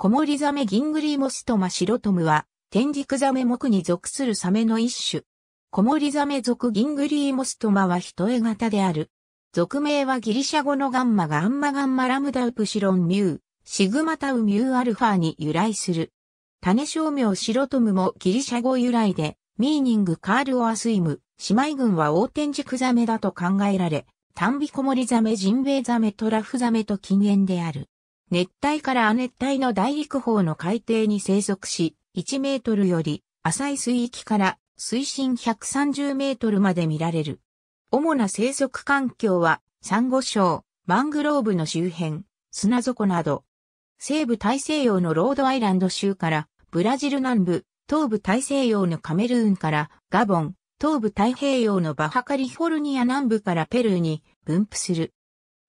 コモリザメギングリーモストマシロトムは、天竺ザメ目に属するサメの一種。コモリザメ属ギングリーモストマは人絵型である。属名はギリシャ語のガンマガンマガンマラムダウプシロンミュー、シグマタウミューアルファに由来する。種商名シロトムもギリシャ語由来で、ミーニングカールオアスイム、姉妹群は大天竺ザメだと考えられ、タンビコモリザメジンベイザメトラフザメと禁煙である。熱帯から亜熱帯の大陸方の海底に生息し、1メートルより浅い水域から水深130メートルまで見られる。主な生息環境は、サンゴ礁、マングローブの周辺、砂底など。西部大西洋のロードアイランド州から、ブラジル南部、東部大西洋のカメルーンから、ガボン、東部太平洋のバハカリフォルニア南部からペルーに分布する。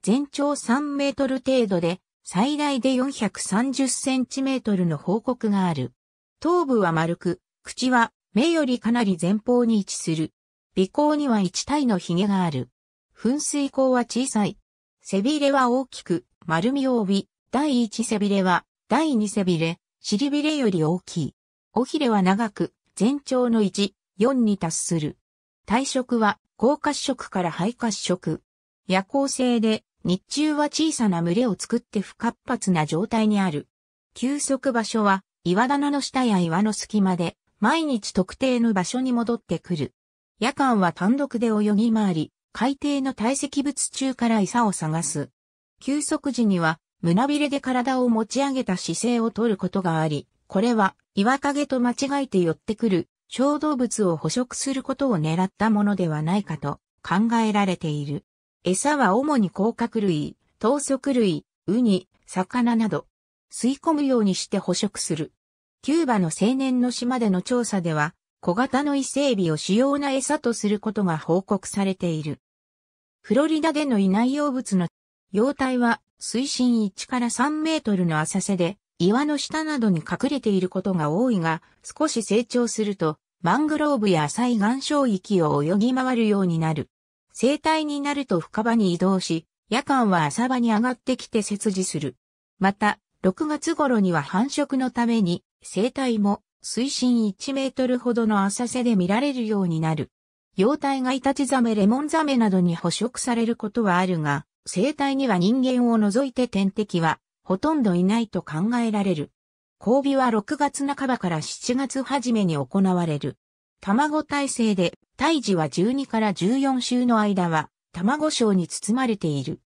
全長3メートル程度で、最大で430センチメートルの報告がある。頭部は丸く、口は目よりかなり前方に位置する。鼻孔には1体の髭がある。噴水口は小さい。背びれは大きく、丸みを帯び、第1背びれは、第2背びれ、尻びれより大きい。尾ひれは長く、全長の1、4に達する。体色は、高褐色から肺褐色。夜行性で、日中は小さな群れを作って不活発な状態にある。休息場所は岩棚の下や岩の隙間で毎日特定の場所に戻ってくる。夜間は単独で泳ぎ回り、海底の堆積物中から餌を探す。休息時には胸びれで体を持ち上げた姿勢をとることがあり、これは岩陰と間違えて寄ってくる小動物を捕食することを狙ったものではないかと考えられている。餌は主に甲殻類、糖足類、ウニ、魚など、吸い込むようにして捕食する。キューバの青年の島での調査では、小型の伊勢エビを主要な餌とすることが報告されている。フロリダでのい内容物の幼体は水深1から3メートルの浅瀬で岩の下などに隠れていることが多いが少し成長するとマングローブや浅い岩礁域を泳ぎ回るようになる。生体になると深場に移動し、夜間は浅場に上がってきて設置する。また、6月頃には繁殖のために、生体も水深1メートルほどの浅瀬で見られるようになる。幼体がイタチザメ、レモンザメなどに捕食されることはあるが、生体には人間を除いて天敵はほとんどいないと考えられる。交尾は6月半ばから7月初めに行われる。卵体制で、胎児は12から14週の間は、卵症に包まれている。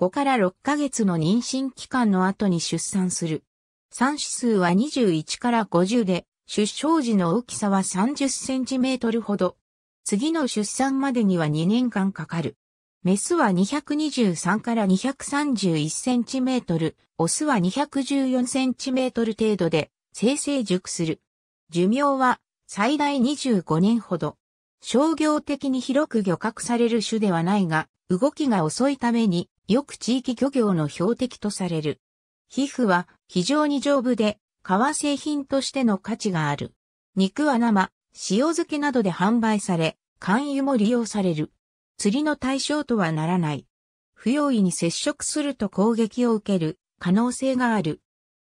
5から6ヶ月の妊娠期間の後に出産する。産子数は21から50で、出生時の大きさは30センチメートルほど。次の出産までには2年間かかる。メスは223から231センチメートル、オスは214センチメートル程度で、生成熟する。寿命は最大25年ほど。商業的に広く漁獲される種ではないが、動きが遅いためによく地域漁業の標的とされる。皮膚は非常に丈夫で、革製品としての価値がある。肉は生、塩漬けなどで販売され、肝油も利用される。釣りの対象とはならない。不用意に接触すると攻撃を受ける可能性がある。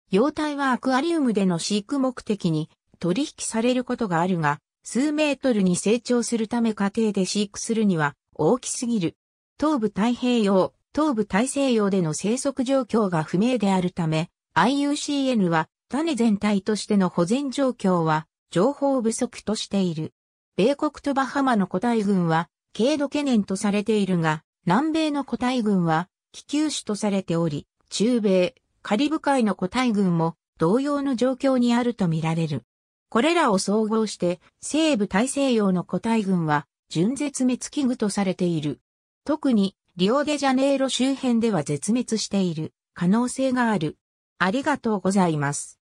幼体はアクアリウムでの飼育目的に取引されることがあるが、数メートルに成長するため家庭で飼育するには大きすぎる。東部太平洋、東部大西洋での生息状況が不明であるため、IUCN は種全体としての保全状況は情報不足としている。米国とバハマの個体群は軽度懸念とされているが、南米の個体群は気球種とされており、中米、カリブ海の個体群も同様の状況にあるとみられる。これらを総合して、西部大西洋の個体群は、純絶滅危惧とされている。特に、リオデジャネイロ周辺では絶滅している可能性がある。ありがとうございます。